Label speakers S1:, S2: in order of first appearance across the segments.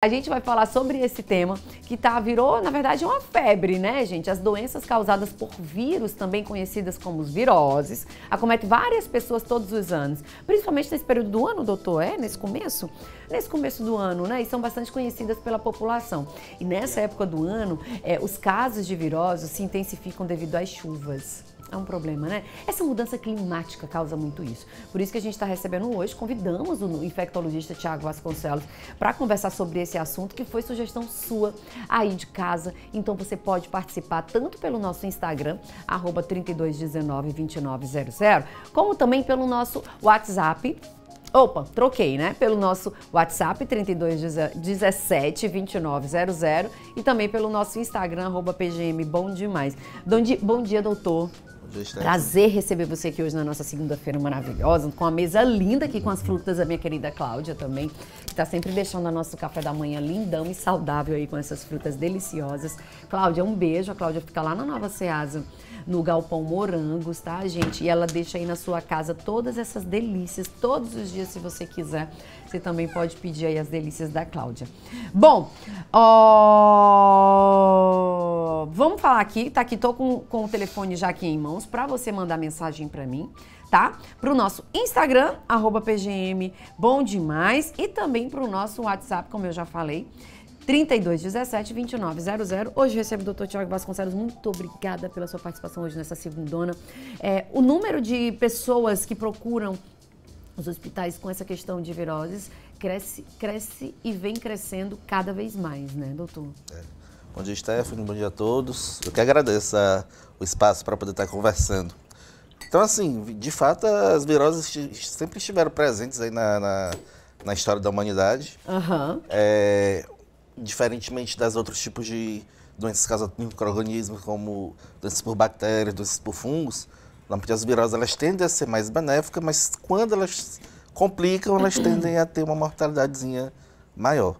S1: A gente vai falar sobre esse tema que tá virou, na verdade, uma febre, né, gente? As doenças causadas por vírus, também conhecidas como viroses, acomete várias pessoas todos os anos, principalmente nesse período do ano, doutor, é nesse começo, nesse começo do ano, né? E são bastante conhecidas pela população. E nessa época do ano, é, os casos de viroses se intensificam devido às chuvas. É um problema, né? Essa mudança climática causa muito isso. Por isso que a gente está recebendo hoje, convidamos o infectologista Tiago Vasconcelos para conversar sobre esse assunto que foi sugestão sua aí de casa. Então você pode participar tanto pelo nosso Instagram, arroba 32192900, como também pelo nosso WhatsApp, Opa, troquei, né? Pelo nosso WhatsApp 3217 2900 e também pelo nosso Instagram, arroba PGM Bom Demais. Bom dia, doutor.
S2: Justamente. Prazer
S1: receber você aqui hoje na nossa segunda-feira maravilhosa, com a mesa linda aqui com as frutas da minha querida Cláudia também está sempre deixando o nosso café da manhã lindão e saudável aí com essas frutas deliciosas. Cláudia, um beijo. A Cláudia fica lá na Nova Ceasa, no Galpão Morangos, tá, gente? E ela deixa aí na sua casa todas essas delícias, todos os dias, se você quiser. Você também pode pedir aí as delícias da Cláudia. Bom, ó... vamos falar aqui, tá aqui, tô com, com o telefone já aqui em mãos, para você mandar mensagem para mim tá? o nosso Instagram, arroba PGM Bom Demais e também para o nosso WhatsApp, como eu já falei, 3217 2900. Hoje recebo o doutor Tiago Vasconcelos. Muito obrigada pela sua participação hoje nessa segundona. É, o número de pessoas que procuram os hospitais com essa questão de viroses cresce, cresce e vem crescendo cada vez mais, né, doutor? É.
S2: Bom dia, Stephanie. Bom dia a todos. Eu que agradeço a, é, o espaço para poder estar conversando. Então, assim, de fato, as viroses sempre estiveram presentes aí na, na, na história da humanidade. Uhum. É, diferentemente das outros tipos de doenças causadas por micro-organismos, como doenças por bactérias, doenças por fungos, as viroses elas tendem a ser mais benéficas, mas quando elas complicam, elas tendem a ter uma mortalidadezinha maior.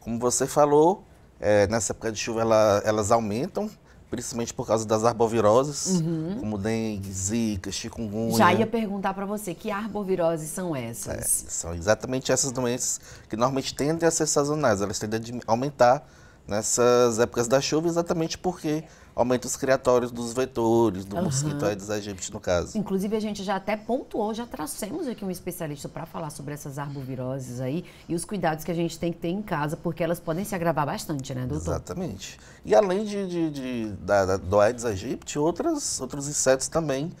S2: Como você falou, é, nessa época de chuva ela, elas aumentam principalmente por causa das arboviroses, uhum. como dengue, zika, chikungunya. Já ia
S1: perguntar para você, que arboviroses são essas? É,
S2: são exatamente essas doenças que normalmente tendem a ser sazonais, elas tendem a aumentar nessas épocas da chuva, exatamente porque aumenta os criatórios dos vetores, do uhum. mosquito Aedes aegypti, no caso.
S1: Inclusive, a gente já até pontuou, já trouxemos aqui um especialista para falar sobre essas arboviroses aí e os cuidados que a gente tem que ter em casa, porque elas podem se agravar bastante, né, doutor? Exatamente.
S2: E além de, de, de da, da, do Aedes aegypti, outras, outros insetos também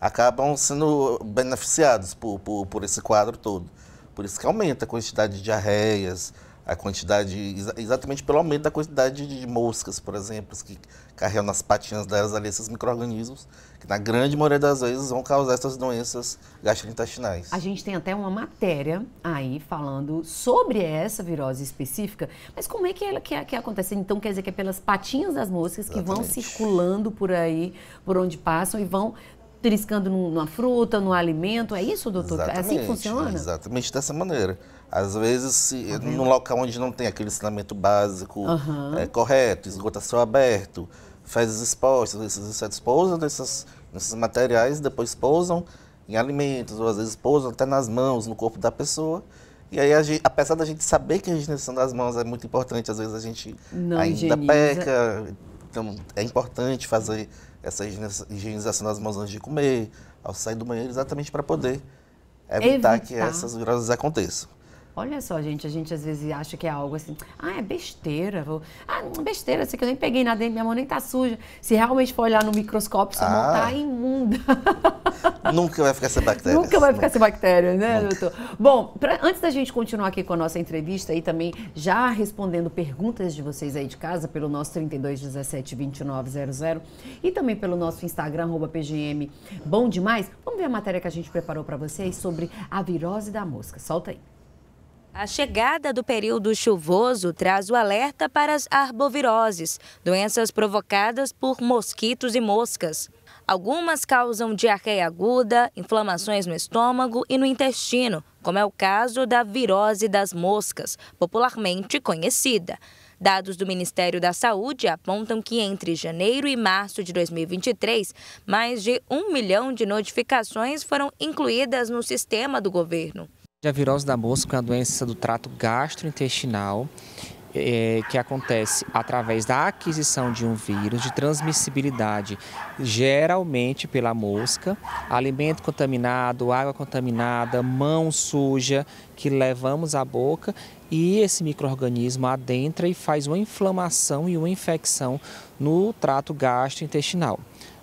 S2: acabam sendo beneficiados por, por, por esse quadro todo. Por isso que aumenta a quantidade de diarreias, a quantidade, exatamente pelo aumento da quantidade de moscas, por exemplo, que carregam nas patinhas delas ali esses micro-organismos, que na grande maioria das vezes vão causar essas doenças gastrointestinais.
S1: A gente tem até uma matéria aí falando sobre essa virose específica, mas como é que ela que, que acontece? Então quer dizer que é pelas patinhas das moscas exatamente. que vão circulando por aí, por onde passam e vão triscando numa fruta, no alimento, é isso, doutor? Exatamente, é assim que funciona?
S2: Exatamente dessa maneira. Às vezes, se, tá num local onde não tem aquele ensinamento básico uhum. é, correto, esgoto a céu aberto, fezes expostas, esses insetos pousam nesses, nesses materiais, depois pousam em alimentos, ou às vezes pousam até nas mãos, no corpo da pessoa. E aí, gente, apesar da gente saber que a higienização das mãos é muito importante, às vezes a gente não ainda higieniza. peca. Então, é importante fazer essa higienização das mãos antes de comer, ao sair do banheiro, exatamente para poder evitar, evitar, que essas viroses aconteçam.
S1: Olha só, gente, a gente às vezes acha que é algo assim, ah, é besteira. Vou... Ah, besteira, sei que eu nem peguei nada, minha mão nem tá suja. Se realmente for olhar no microscópio, sua é ah. mão tá imunda.
S2: Nunca vai ficar sem bactéria. Nunca vai ficar sem
S1: bactéria, né, Nunca. doutor? Bom, pra, antes da gente continuar aqui com a nossa entrevista e também já respondendo perguntas de vocês aí de casa pelo nosso 32172900 e também pelo nosso Instagram, PGM Bom Demais, vamos ver a matéria que a gente preparou para vocês sobre a virose da mosca. Solta aí. A chegada do período chuvoso
S3: traz o alerta para as arboviroses, doenças provocadas por mosquitos e moscas. Algumas causam diarreia aguda, inflamações no estômago e no intestino, como é o caso da virose das moscas, popularmente conhecida. Dados do Ministério da Saúde apontam que entre janeiro e março de 2023, mais de um milhão de notificações foram incluídas no sistema do governo.
S4: A virose da mosca é uma doença do trato gastrointestinal é, que acontece através da aquisição de um vírus de transmissibilidade, geralmente pela mosca, alimento contaminado, água contaminada, mão suja que levamos à boca e esse microorganismo adentra e faz uma inflamação e uma infecção no trato gastrointestinal.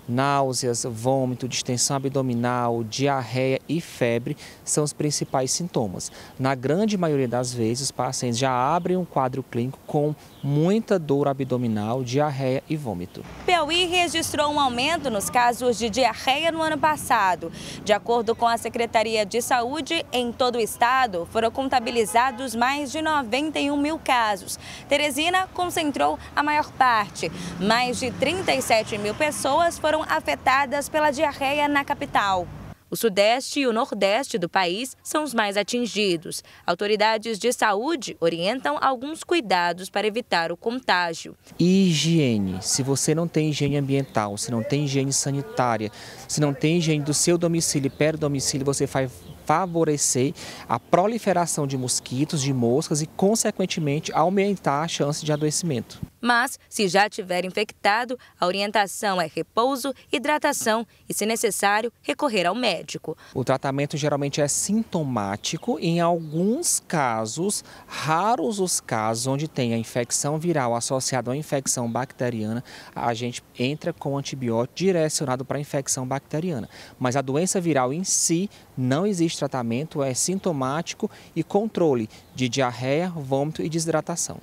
S4: Náuseas, vômito, distensão abdominal, diarreia e febre são os principais sintomas. Na grande maioria das vezes, os pacientes já abrem um quadro clínico com muita dor abdominal, diarreia e vômito.
S3: Piauí registrou um aumento nos casos de diarreia no ano passado. De acordo com a Secretaria de Saúde, em todo o estado foram contabilizados mais de 91 mil casos. Teresina concentrou a maior parte. Mais de 37 mil pessoas foram foram afetadas pela diarreia na capital. O Sudeste e o Nordeste do país são os mais atingidos. Autoridades de saúde orientam alguns cuidados para evitar o contágio.
S4: Higiene. Se você não tem higiene ambiental, se não tem higiene sanitária, se não tem higiene do seu domicílio e perto do domicílio, você faz, favorecer a proliferação de mosquitos, de moscas e, consequentemente, aumentar a chance de adoecimento.
S3: Mas, se já tiver infectado, a orientação é repouso, hidratação e, se necessário, recorrer ao médico.
S4: O tratamento geralmente é sintomático. Em alguns casos, raros os casos onde tem a infecção viral associada a infecção bacteriana, a gente entra com antibiótico direcionado para a infecção bacteriana. Mas a doença viral em si não existe de tratamento é sintomático e controle de diarreia, vômito e desidratação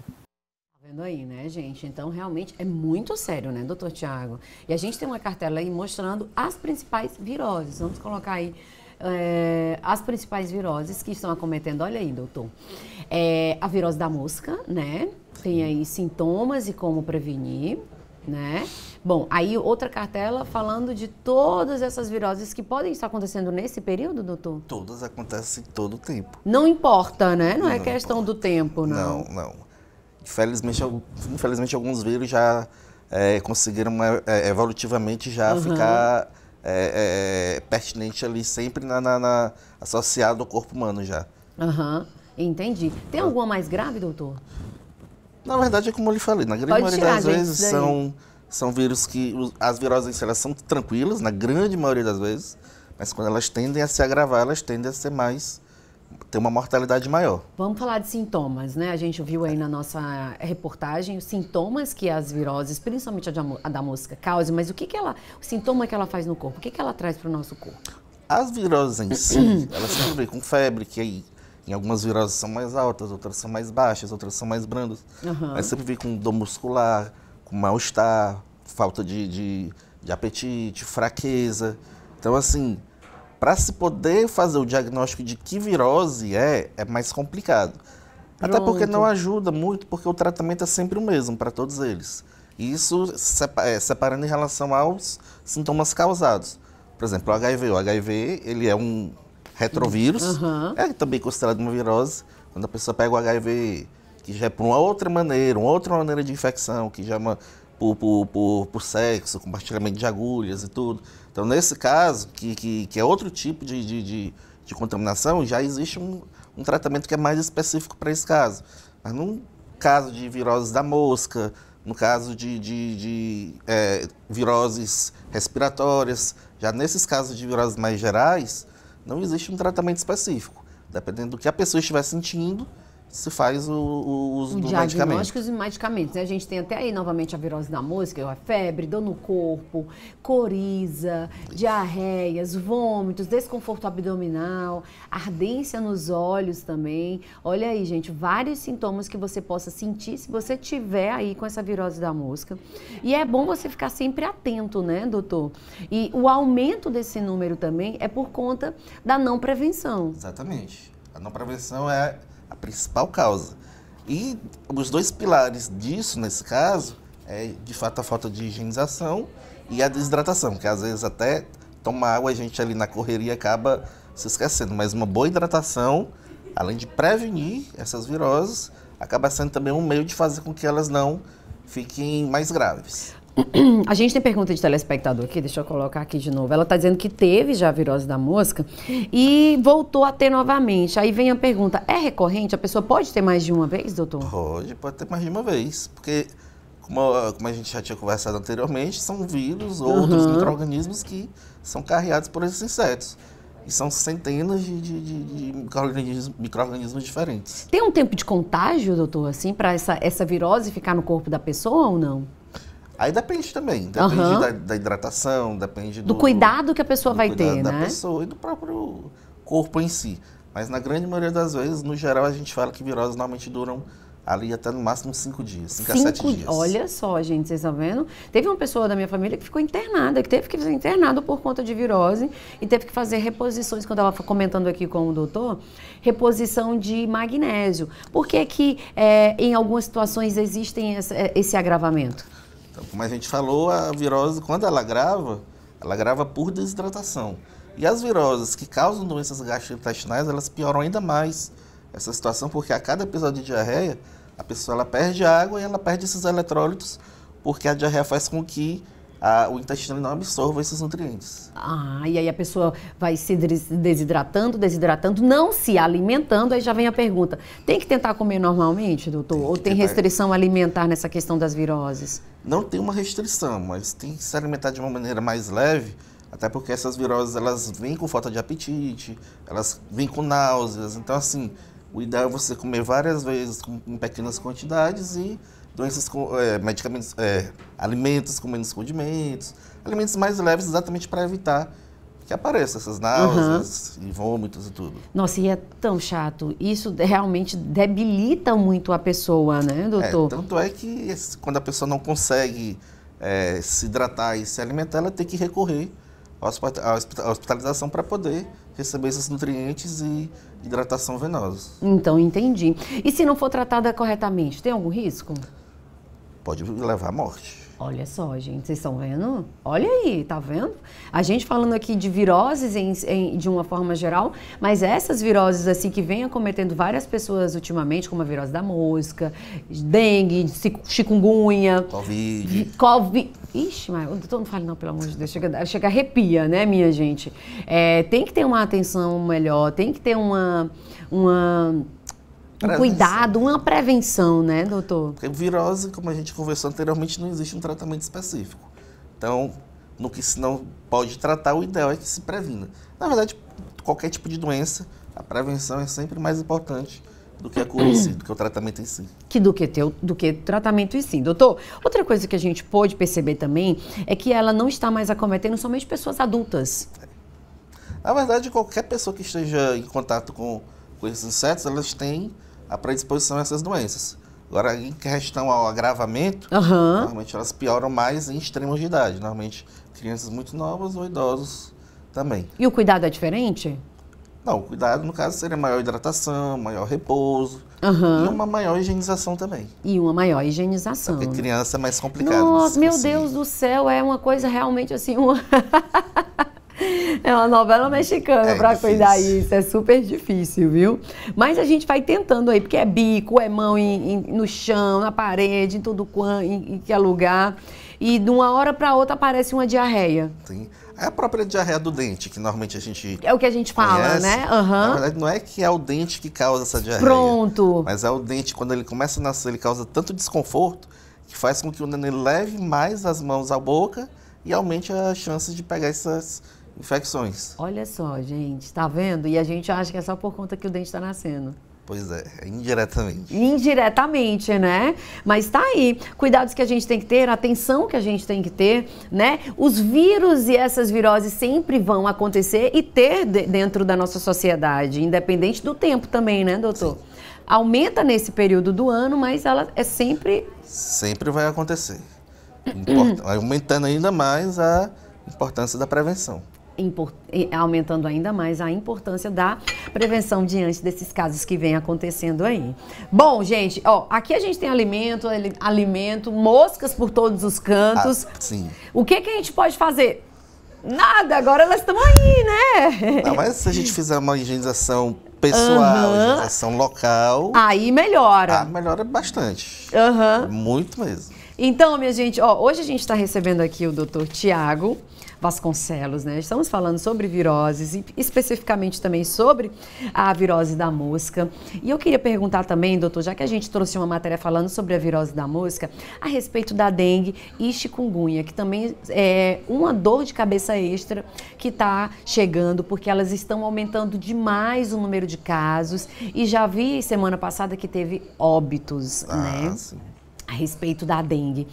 S1: tá vendo aí, né, gente? Então, realmente é muito sério, né, doutor Tiago? E a gente tem uma cartela aí mostrando as principais viroses. Vamos colocar aí é, as principais viroses que estão acometendo. Olha aí, doutor. É, a virose da mosca, né? Tem aí sintomas e como prevenir né? Bom, aí outra cartela falando de todas essas viroses que podem estar acontecendo nesse período, doutor? Todas
S2: acontecem todo o tempo.
S1: Não importa, né? Não, é não é questão importa. do tempo, não.
S2: Não, não. Infelizmente, infelizmente alguns vírus já é, conseguiram é, é evolutivamente já uhum. ficar é, é, pertinente ali, sempre na, na, na, associado ao corpo humano já.
S1: Aham, uhum. entendi. Tem tá. alguma mais grave, doutor?
S2: Na verdade, é como eu lhe falei, na grande Pode maioria tirar, das gente, vezes são, são vírus que. As viroses elas são tranquilas, na grande maioria das vezes, mas quando elas tendem a se agravar, elas tendem a ser mais. ter uma mortalidade maior.
S1: Vamos falar de sintomas, né? A gente viu aí na nossa reportagem os sintomas que as viroses, principalmente a da mosca, causam, mas o que, que ela. o sintoma que ela faz no corpo, o que, que ela traz para o nosso corpo?
S2: As viroses em si, elas têm a ver com febre, que aí em algumas viroses são mais altas, outras são mais baixas, outras são mais brandas.
S1: Uhum. Mas sempre
S2: vem com dor muscular, com mal-estar, falta de, de, de apetite, fraqueza. Então, assim, para se poder fazer o diagnóstico de que virose é, é mais complicado. Pronto. Até porque não ajuda muito, porque o tratamento é sempre o mesmo para todos eles. E isso é, separando em relação aos sintomas causados. Por exemplo, o HIV. O HIV ele é um, retrovírus, uhum. é também considerado uma virose, quando a pessoa pega o HIV, que já é por uma outra maneira, uma outra maneira de infecção, que já é uma, por, por, por, por sexo, compartilhamento de agulhas e tudo. Então, nesse caso, que, que, que é outro tipo de, de, de, de contaminação, já existe um, um tratamento que é mais específico para esse caso. Mas num caso de viroses da mosca, no caso de, de, de é, viroses respiratórias, já nesses casos de viroses mais gerais, não existe um tratamento específico. Dependendo do que a pessoa estiver sentindo, se faz o, o uso o do medicamento. Diagnósticos
S1: e medicamentos. Né? A gente tem até aí novamente a virose da música, é a febre, dor no corpo, coriza, Isso. diarreias, vômitos, desconforto abdominal, ardência nos olhos também. Olha aí, gente, vários sintomas que você possa sentir se você tiver aí com essa virose da mosca. E é bom você ficar sempre atento, né, doutor? E o aumento desse número também é por conta da não prevenção.
S2: Exatamente. A não prevenção é a principal causa. E os dois pilares disso, nesse caso, é de fato a falta de higienização e a desidratação, que às vezes até tomar água a gente ali na correria acaba se esquecendo. Mas uma boa hidratação, além de prevenir essas viroses, acaba sendo também um meio de fazer com que elas não fiquem mais graves.
S1: A gente tem pergunta de telespectador aqui, deixa eu colocar aqui de novo. Ela está dizendo que teve já a virose da mosca e voltou a ter novamente. Aí vem a pergunta: é recorrente? A pessoa pode ter mais de uma vez, doutor?
S2: Pode, pode ter mais de uma vez. Porque, como, como a gente já tinha conversado anteriormente, são vírus, ou uhum. outros micro-organismos que são carreados por esses insetos. E são centenas de, de, de, de micro-organismos micro diferentes.
S1: Tem um tempo de contágio, doutor, assim, para essa, essa virose ficar no corpo da pessoa ou não?
S2: Aí depende também, depende uhum. da, da, hidratação, depende do, do,
S1: cuidado que a pessoa vai ter, né? da pessoa e do
S2: próprio corpo em si. Mas na grande maioria das vezes, no geral, a gente fala que viroses normalmente duram ali até no máximo cinco dias, cinco, cinco a sete dias. Olha
S1: só, gente, vocês estão vendo? Teve uma pessoa da minha família que ficou internada, que teve que ser internada por conta de virose e teve que fazer reposições, quando ela foi comentando aqui com o doutor, reposição de magnésio. Por que que é, em algumas situações existem eh, esse agravamento?
S2: Como a gente falou, a virose, quando ela grava, ela grava por desidratação. E as viroses que causam doenças gastrointestinais, elas pioram ainda mais essa situação, porque a cada episódio de diarreia, a pessoa ela perde água e ela perde esses eletrólitos, porque a diarreia faz com que a, o intestino não absorva esses nutrientes.
S1: Ah, e aí a pessoa vai se desidratando, desidratando, não se alimentando, aí já vem a pergunta: tem que tentar comer normalmente, doutor? Tem Ou tem tentar. restrição alimentar nessa questão das viroses?
S2: Não tem uma restrição, mas tem que se alimentar de uma maneira mais leve. Até porque essas viroses, elas vêm com falta de apetite, elas vêm com náuseas. Então, assim, o ideal é você comer várias vezes, com, em pequenas quantidades e doenças com, é, medicamentos, é, alimentos com menos condimentos, alimentos mais leves exatamente para evitar que apareçam essas náuseas uhum. e vômitos e tudo.
S1: Nossa, e é tão chato. Isso realmente debilita muito a pessoa, né, é, doutor? É, tanto
S2: é que quando a pessoa não consegue é, se hidratar e se alimentar, ela tem que recorrer à hospitalização para poder receber esses nutrientes e hidratação venosa.
S1: Então, entendi. E se não for tratada corretamente, tem algum risco?
S2: pode levar à morte.
S1: Olha só, gente, vocês estão vendo? Olha aí, tá vendo? A gente falando aqui de viroses em, em, de uma forma geral, mas essas viroses assim que vêm acometendo várias pessoas ultimamente, como a virose da mosca, dengue, chikungunya, covid, covid. Ixi, mas eu tô, não falo não, pelo amor de Deus, chega, chega arrepia, né, minha gente? É, tem que ter uma atenção melhor, tem que ter uma uma um cuidado, uma prevenção, né, doutor?
S2: Porque virose, como a gente conversou anteriormente, não existe um tratamento específico. Então, no que se não pode tratar, o ideal é que se previna. Na verdade, qualquer tipo de doença, a prevenção é sempre mais importante do que a cura em si, do que o tratamento em si.
S1: Que do que ter, do que tratamento em si, doutor. Outra coisa que a gente pôde perceber também é que ela não está mais acometendo somente pessoas adultas. É.
S2: Na verdade, qualquer pessoa que esteja em contato com, com esses insetos, elas têm a predisposição a essas doenças. Agora, em questão ao agravamento, uhum. normalmente elas pioram mais em extremos de idade. Normalmente, crianças muito novas ou idosos também.
S1: E o cuidado é diferente?
S2: Não, o cuidado, no caso, seria maior hidratação, maior repouso uhum. e uma maior higienização também. E uma maior higienização. Porque criança é mais complicado.
S1: Nossa, meu Deus do céu, é uma coisa realmente assim... Uma... É uma novela mexicana é para cuidar isso, é super difícil, viu? Mas a gente vai tentando aí, porque é bico, é mão em, em, no chão, na parede, em todo em, em que é lugar. E de uma hora para outra aparece uma diarreia.
S2: Sim. É a própria diarreia do dente, que normalmente a gente. É
S1: o que a gente fala, né? conhece. né? Uhum. Na
S2: verdade, não é que é o dente que causa essa diarreia. Pronto. Mas é o dente, quando ele começa a nascer, ele causa tanto desconforto que faz com que o neném leve mais as mãos à boca e aumente a chance de pegar essas infecções.
S1: Olha só, gente, tá vendo? E a gente acha que é só por conta que o dente está nascendo.
S2: Pois é, é, indiretamente.
S1: Indiretamente, né? Mas tá aí. Cuidados que a gente tem que ter, atenção que a gente tem que ter, né? Os vírus e essas viroses sempre vão acontecer e ter dentro da nossa sociedade, independente do tempo também, né, doutor? Sim. Aumenta nesse período do ano, mas ela é sempre.
S2: Sempre vai acontecer. Aumentando ainda mais a importância da prevenção
S1: aumentando ainda mais a importância da prevenção diante desses casos que vem acontecendo aí. Bom, gente, ó, aqui a gente tem alimento, alimento, moscas por todos os cantos. Ah, sim. O que que a gente pode fazer? Nada, agora elas estão aí, né? Não, mas
S2: se a gente fizer uma higienização pessoal, uhum. higienização local.
S1: Aí melhora. Ah, melhora bastante. Uhum.
S2: Muito mesmo.
S1: Então, minha gente, ó, hoje a gente está recebendo aqui o doutor Tiago. Vasconcelos, né? Estamos falando sobre viroses e especificamente também sobre a virose da mosca. E eu queria perguntar também, doutor, já que a gente trouxe uma matéria falando sobre a virose da mosca, a respeito da dengue e chikungunya, que também é uma dor de cabeça extra que está chegando, porque elas estão aumentando demais o número de casos. E já vi semana passada que teve óbitos, ah, né? Sim. A respeito da dengue.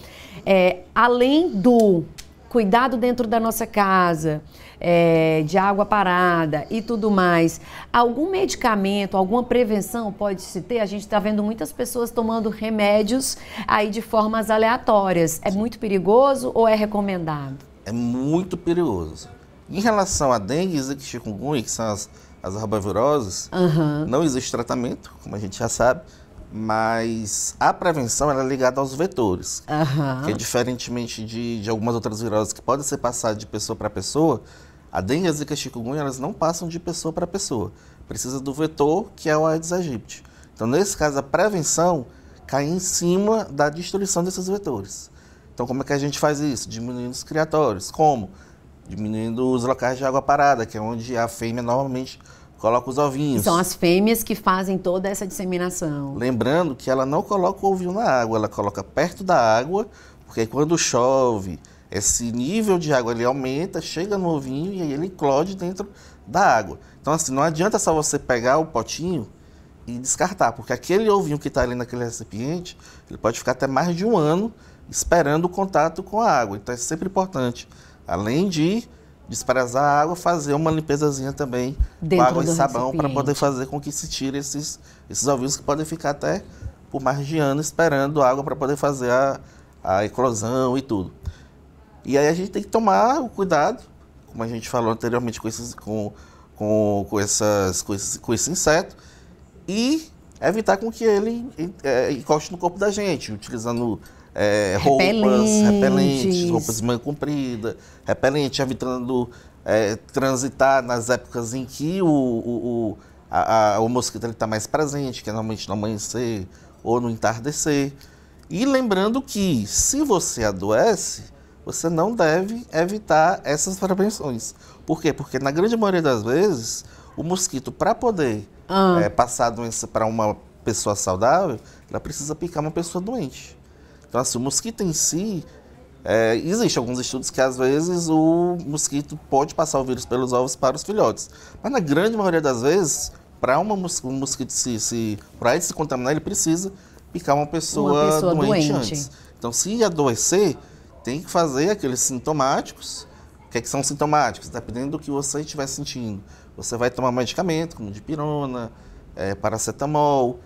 S1: É, além do cuidado dentro da nossa casa, é, de água parada e tudo mais, algum medicamento, alguma prevenção pode se ter? A gente está vendo muitas pessoas tomando remédios aí de formas aleatórias. É muito perigoso ou é recomendado?
S2: É muito perigoso. Em relação à dengue e chikungunya, que são as, as arboviroses, uhum. não existe tratamento, como a gente já sabe mas a prevenção ela é ligada aos vetores. Uhum. Que é diferentemente de, de algumas outras viroses que podem ser passadas de pessoa para pessoa, a dengue e a zika chikungunya elas não passam de pessoa para pessoa. Precisa do vetor, que é o Aedes aegypti. Então, nesse caso, a prevenção cai em cima da destruição desses vetores. Então, como é que a gente faz isso? Diminuindo os criatórios. Como? Diminuindo os locais de água parada, que é onde a fêmea normalmente coloca os ovinhos. São as
S1: fêmeas que fazem toda essa disseminação.
S2: Lembrando que ela não coloca o ovinho na água, ela coloca perto da água, porque quando chove, esse nível de água ele aumenta, chega no ovinho e aí ele eclode dentro da água. Então assim, não adianta só você pegar o potinho e descartar, porque aquele ovinho que está ali naquele recipiente, ele pode ficar até mais de um ano esperando o contato com a água. Então é sempre importante, além de desprezar a água, fazer uma limpezazinha também Dentro com água e sabão para poder fazer com que se tire esses, esses ovinhos que podem ficar até por mais de ano esperando água para poder fazer a, a eclosão e tudo. E aí a gente tem que tomar o cuidado, como a gente falou anteriormente com, esses, com, com, com, essas, com, esse, com esse inseto, e evitar com que ele é, encoste no corpo da gente, utilizando é, roupas, repelentes, roupas de manga comprida, repelente, evitando é, transitar nas épocas em que o, o, o, a, a, o mosquito está mais presente, que é normalmente no amanhecer ou no entardecer. E lembrando que se você adoece, você não deve evitar essas prevenções. Por quê? Porque na grande maioria das vezes, o mosquito, para poder ah. é, passar a doença para uma pessoa saudável, ela precisa picar uma pessoa doente. Então, assim, o mosquito em si, é, Existem alguns estudos que às vezes o mosquito pode passar o vírus pelos ovos para os filhotes, mas na grande maioria das vezes, para um mosquito se, se para ele se contaminar, ele precisa picar uma pessoa, uma pessoa doente, doente, antes. Então, se adoecer, tem que fazer aqueles sintomáticos. O que, é que são sintomáticos? Dependendo do que você estiver sentindo, você vai tomar medicamento, como dipirona, é, paracetamol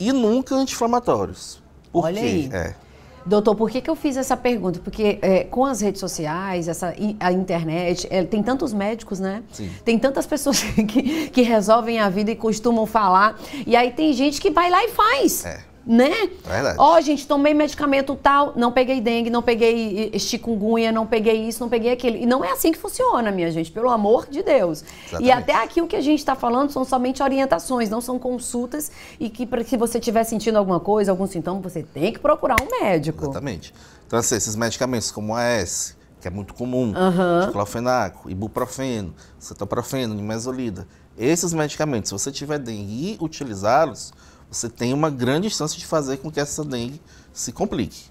S2: e nunca anti-inflamatórios. Por Olha quê? Aí. É.
S1: Doutor, por que, que eu fiz essa pergunta? Porque é, com as redes sociais, essa, a internet, é, tem tantos médicos, né? Sim. Tem tantas pessoas que, que resolvem a vida e costumam falar. E aí tem gente que vai lá e faz. É né? É verdade. Ó, oh, gente, tomei medicamento tal, não peguei dengue, não peguei chikungunya, não peguei isso, não peguei aquilo. E não é assim que funciona, minha gente, pelo amor de Deus. Exatamente. E até aqui o que a gente está falando são somente orientações, não são consultas e que se você estiver sentindo alguma coisa, algum sintoma, você tem que
S2: procurar um médico. Exatamente. Então, assim, esses medicamentos como AS, que é muito comum, uhum. clofenaco, ibuprofeno, cetoprofeno, nimesulida, esses medicamentos, se você tiver dengue e utilizá-los, você tem uma grande chance de fazer com que essa dengue se complique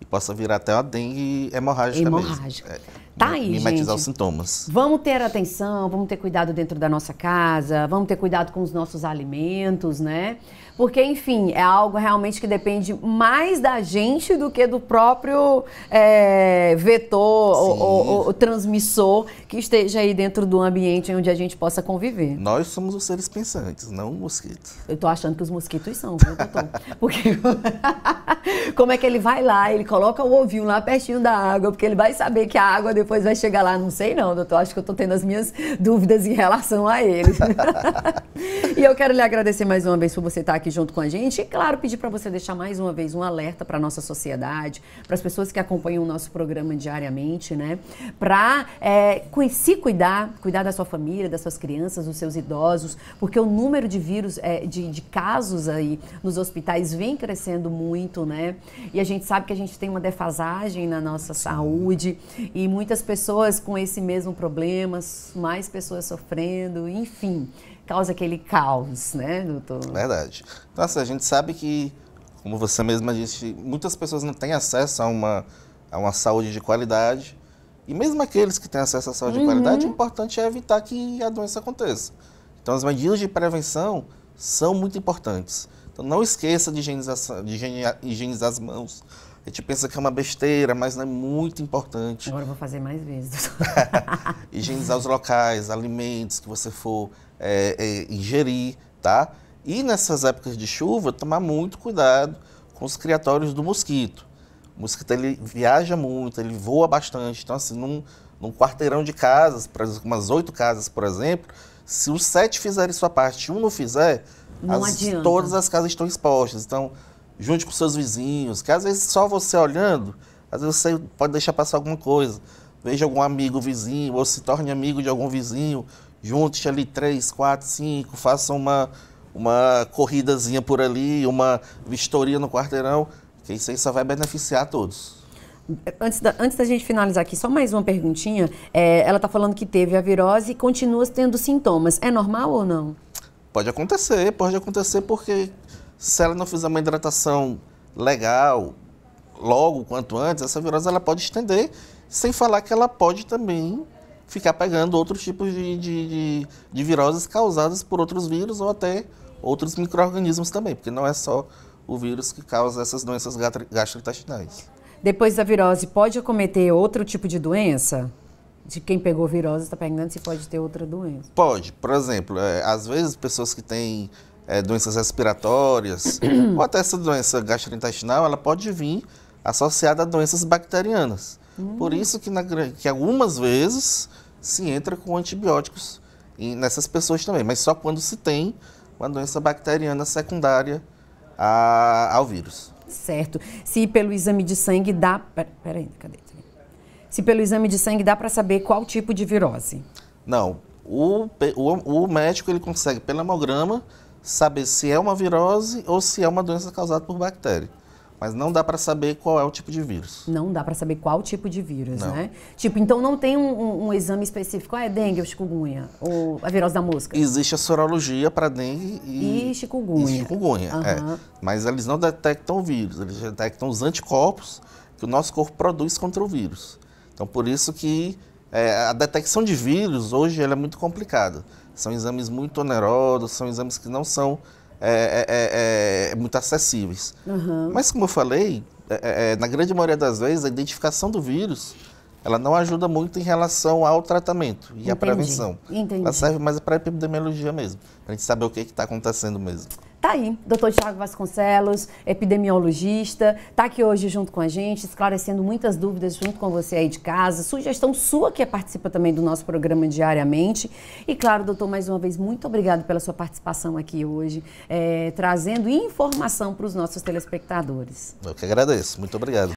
S2: e possa virar até uma dengue hemorrágica. Hemorrágica. É. Tá aí, mimetizar gente. os sintomas.
S1: Vamos ter atenção, vamos ter cuidado dentro da nossa casa, vamos ter cuidado com os nossos alimentos, né? Porque, enfim, é algo realmente que depende mais da gente do que do próprio é, vetor ou, ou, ou, transmissor que esteja aí dentro do ambiente onde a gente possa conviver. Nós somos os seres pensantes, não mosquitos. Eu tô achando que os mosquitos são, viu, Porque como é que ele vai lá, ele coloca o ovinho lá pertinho da água, porque ele vai saber que a água deu depois vai chegar lá, não sei não, doutor, acho que eu estou tendo as minhas dúvidas em relação a ele. e eu quero lhe agradecer mais uma vez por você estar aqui junto com a gente e, claro, pedir para você deixar mais uma vez um alerta para a nossa sociedade, para as pessoas que acompanham o nosso programa diariamente, né? Para é, se cuidar, cuidar da sua família, das suas crianças, dos seus idosos, porque o número de vírus, é, de, de casos aí nos hospitais vem crescendo muito, né? E a gente sabe que a gente tem uma defasagem na nossa saúde e muitas muitas pessoas com esse mesmo problema, mais pessoas sofrendo, enfim, causa aquele
S2: caos, né, doutor? Verdade. Então, assim, a gente sabe que, como você mesma disse, muitas pessoas não têm acesso a uma, a uma saúde de qualidade. E mesmo aqueles que têm acesso à saúde uhum. de qualidade, o importante é evitar que a doença aconteça. Então, as medidas de prevenção são muito importantes. Então, não esqueça de higienizar, de higienizar as mãos, a gente pensa que é uma besteira, mas é muito importante. Agora eu vou fazer mais vezes. Higienizar os locais, alimentos que você for é, é, ingerir, tá? E nessas épocas de chuva, tomar muito cuidado com os criatórios do mosquito. O mosquito ele viaja muito, ele voa bastante. Então, assim, num, num quarteirão de casas, umas oito casas, por exemplo, se os sete fizerem sua parte e um não fizer, as, todas as casas estão expostas. Então, junte com seus vizinhos, que às vezes só você olhando, às vezes você pode deixar passar alguma coisa. Veja algum amigo vizinho, ou se torne amigo de algum vizinho, junte ali três, quatro, cinco, faça uma, uma corridazinha por ali, uma vistoria no quarteirão, que isso aí só vai beneficiar a todos.
S1: Antes da, antes da gente finalizar aqui, só mais uma perguntinha. É, ela está falando que teve a virose e continua tendo sintomas. É normal ou não?
S2: Pode acontecer, pode acontecer porque se ela não fizer uma hidratação legal, logo, quanto antes, essa virose ela pode estender, sem falar que ela pode também ficar pegando outros tipos de, de, de, de viroses causadas por outros vírus ou até outros micro-organismos também, porque não é só o vírus que causa essas doenças gastrointestinais.
S1: Depois da virose, pode acometer outro tipo de doença? De quem pegou virose está perguntando se pode ter outra doença.
S2: Pode, por exemplo, é, às vezes pessoas que têm é, doenças respiratórias, ou até essa doença gastrointestinal, ela pode vir associada a doenças bacterianas. Hum. Por isso que, na, que, algumas vezes se entra com antibióticos e nessas pessoas também, mas só quando se tem uma doença bacteriana secundária a, ao vírus. Certo.
S1: Se pelo exame de sangue dá. Pera, pera aí, cadê? Se pelo exame de sangue dá para saber qual tipo de virose?
S2: Não. O, o, o médico ele consegue, pelo hemograma, saber se é uma virose ou se é uma doença causada por bactéria. Mas não dá para saber qual é o tipo de vírus. Não dá para saber qual tipo de vírus, não. né? Tipo, então não tem um,
S1: um, um exame específico. Ah, é dengue ou chikungunya? Ou a virose da mosca?
S2: Existe a sorologia para dengue e, e chikungunya. E chikungunya, uhum. é. Mas eles não detectam o vírus, eles detectam os anticorpos que o nosso corpo produz contra o vírus. Então, por isso que é, a detecção de vírus hoje é muito complicada. São exames muito onerosos, são exames que não são é, é, é, é muito acessíveis. Uhum. Mas, como eu falei, é, é, na grande maioria das vezes, a identificação do vírus ela não ajuda muito em relação ao tratamento e Entendi. à prevenção. Entendi. Ela serve mais para a epidemiologia mesmo, para a gente saber o que está acontecendo mesmo.
S1: Tá aí, doutor Tiago Vasconcelos, epidemiologista, tá aqui hoje junto com a gente, esclarecendo muitas dúvidas junto com você aí de casa. Sugestão sua que participa também do nosso programa diariamente. E claro, doutor, mais uma vez, muito obrigado pela sua participação aqui hoje, é, trazendo informação para os nossos telespectadores.
S2: Eu que agradeço, muito obrigado.